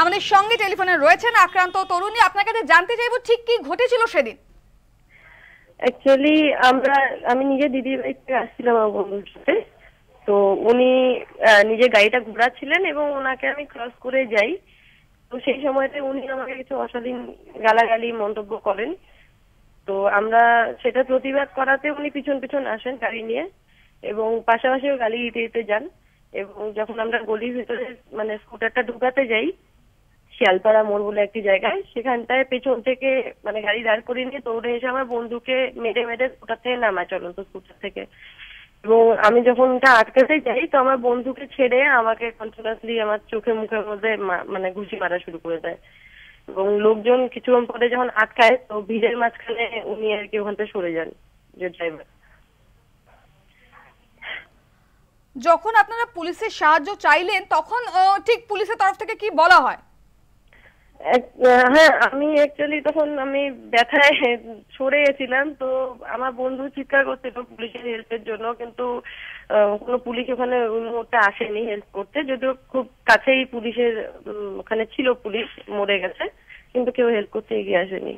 আমাদের সঙ্গে টেলিফোনে রয়েছেন আক্রান্ত তরুণী আপনার কাছে জানতে চাইবো ঠিক কি ঘটেছিল সেদিন অ্যাকচুয়ালি আমরা আমি নিজে দিদির বাড়িতে আসছিলাম আমার বন্ধুর সাথে তো উনি নিজে গাড়িটা ঘোরাচ্ছিলেন এবং ওনাকে আমি ক্রস করে যাই তো সেই সময়তে উনি আমাকে কিছু অশালীন গালাগালি মন্তব্য করেন তো আমরা সেটা প্রতিবাদ করাতে উনি পিছন পিছন আসেন গাড়ি নিয়ে এবং পাশাপাশিও গালি দিতে যান এবং যখন আমরা গলির ভিতরে মানে স্কুটারটা ঢুকাতে যাই শিয়ালপাড়া মোড় বলে একটি জায়গায় সেখানটায় পেছন থেকে মানে গাড়ি দাঁড় করিয়ে নিয়ে দৌড়ে এসে আমার বন্ধুকে মেরে মেরে স্কুটার থেকে নামায় চলন্ত স্কুটার থেকে এবং আমি যখন ওটা আটকাতে যাই তো আমার বন্ধুকে ছেড়ে আমাকে কন্টিনিউসলি আমার চোখে মুখের মধ্যে মানে ঘুষি মারা শুরু করে দেয় এবং লোকজন কিছুক্ষণ পরে যখন আটকায় তো ভিড়ের মাঝখানে উনি আর কি ওখান থেকে সরে যান যে ড্রাইভার যখন আপনারা পুলিশের সাহায্য চাইলেন তখন ঠিক পুলিশের তরফ থেকে কি বলা হয় হ্যাঁ, হ্যাঁ আমি অ্যাকচুয়ালি তখন আমি ব্যথায় সরে গেছিলাম তো আমার বন্ধু চিৎকার করছিল পুলিশের হেল্পের জন্য কিন্তু কোনো পুলিশ ওখানে মোড়টা আসেনি হেল্প করতে যদিও খুব কাছেই পুলিশের ওখানে ছিল পুলিশ মরে গেছে কিন্তু কেউ হেল্প করতে এগিয়ে আসেনি